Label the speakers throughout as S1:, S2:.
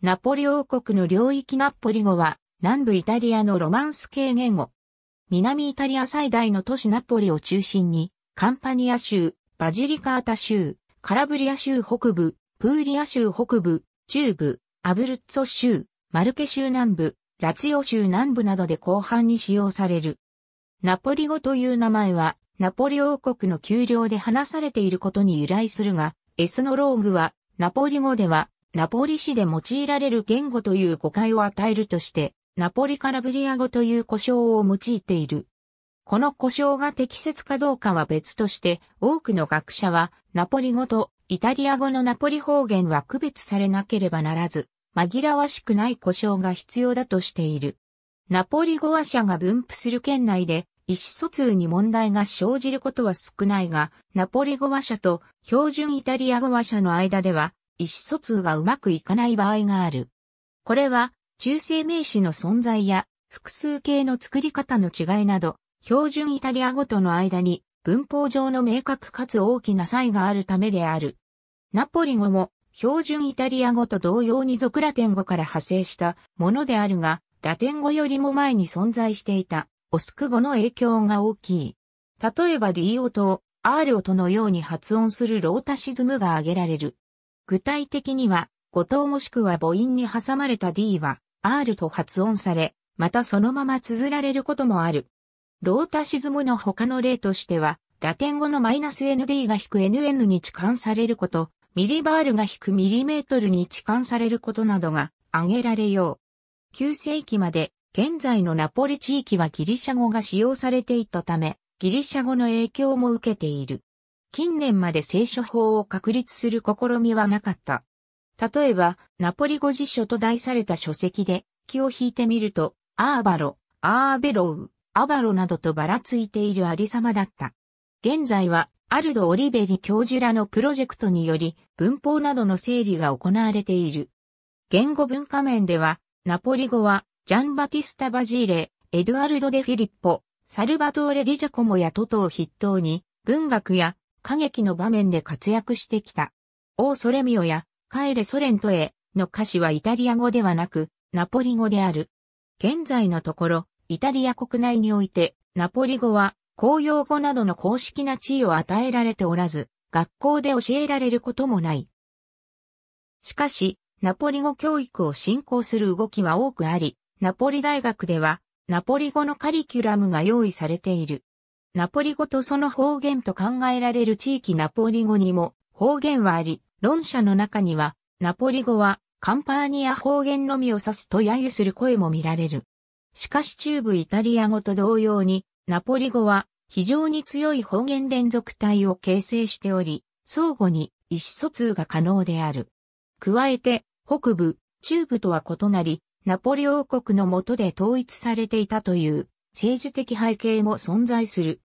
S1: ナポリ王国の領域ナッポリ語は、南部イタリアのロマンス系言語。南イタリア最大の都市ナポリを中心に、カンパニア州、バジリカータ州、カラブリア州北部、プーリア州北部、中部、アブルッツォ州、マルケ州南部、ラツヨ州南部などで広範に使用される。ナポリ語という名前は、ナポリ王国の丘陵で話されていることに由来するが、エスノローグは、ナポリ語では、ナポリ市で用いられる言語という誤解を与えるとして、ナポリカラブリア語という故障を用いている。この故障が適切かどうかは別として、多くの学者は、ナポリ語とイタリア語のナポリ方言は区別されなければならず、紛らわしくない故障が必要だとしている。ナポリ語話者が分布する県内で、意思疎通に問題が生じることは少ないが、ナポリ語話者と標準イタリア語話者の間では、意思疎通がうまくいかない場合がある。これは、中性名詞の存在や、複数形の作り方の違いなど、標準イタリア語との間に、文法上の明確かつ大きな差異があるためである。ナポリ語も、標準イタリア語と同様に俗ラテン語から派生したものであるが、ラテン語よりも前に存在していた、オスク語の影響が大きい。例えば D 音を R 音のように発音するロータシズムが挙げられる。具体的には、五島もしくは母音に挟まれた D は R と発音され、またそのまま綴られることもある。ロータシズムの他の例としては、ラテン語のマイナス ND が引く NN に置換されること、ミリバールが引くミリメートルに置換されることなどが挙げられよう。9世紀まで、現在のナポリ地域はギリシャ語が使用されていたため、ギリシャ語の影響も受けている。近年まで聖書法を確立する試みはなかった。例えば、ナポリ語辞書と題された書籍で、気を引いてみると、アーバロ、アーベロウ、アバロなどとばらついているありさまだった。現在は、アルド・オリベリ教授らのプロジェクトにより、文法などの整理が行われている。言語文化面では、ナポリ語は、ジャンバティスタ・バジーレ、エドアルド・デ・フィリッポ、サルバトーレ・ディジャコモやトトを筆頭に、文学や歌劇の場面で活躍してきた。オーソレミオや、帰れソレントへの歌詞はイタリア語ではなく、ナポリ語である。現在のところ、イタリア国内において、ナポリ語は、公用語などの公式な地位を与えられておらず、学校で教えられることもない。しかし、ナポリ語教育を進行する動きは多くあり、ナポリ大学では、ナポリ語のカリキュラムが用意されている。ナポリ語とその方言と考えられる地域ナポリ語にも方言はあり、論者の中には、ナポリ語はカンパーニア方言のみを指すと揶揄する声も見られる。しかし中部イタリア語と同様に、ナポリ語は非常に強い方言連続体を形成しており、相互に意思疎通が可能である。加えて、北部、中部とは異なり、ナポリ王国の下で統一されていたという政治的背景も存在する。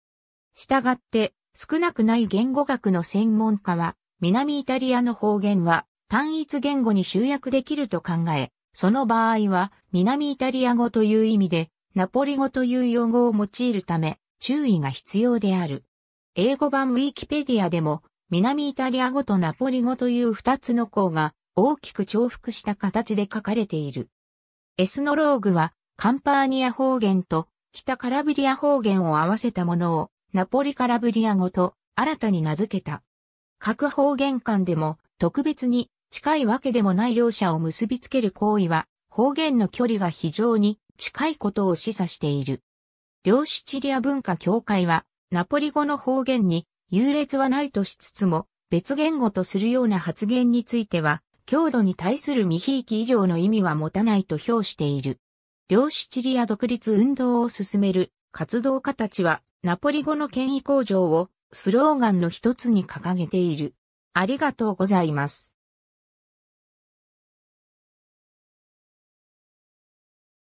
S1: したがって、少なくない言語学の専門家は、南イタリアの方言は単一言語に集約できると考え、その場合は南イタリア語という意味で、ナポリ語という用語を用いるため、注意が必要である。英語版ウィキペディアでも、南イタリア語とナポリ語という二つの項が大きく重複した形で書かれている。エスノローグはカンパーニア方言と北カラブリア方言を合わせたものをナポリカラブリア語と新たに名付けた。各方言間でも特別に近いわけでもない両者を結びつける行為は方言の距離が非常に近いことを示唆している。両シチリア文化協会はナポリ語の方言に優劣はないとしつつも別言語とするような発言については強度に対する未引き以上の意味は持たないと評している。両シチリア独立運動を進める活動家たちはナポリ語の権威向上をスローガンの一つに掲げている。ありがとうございます。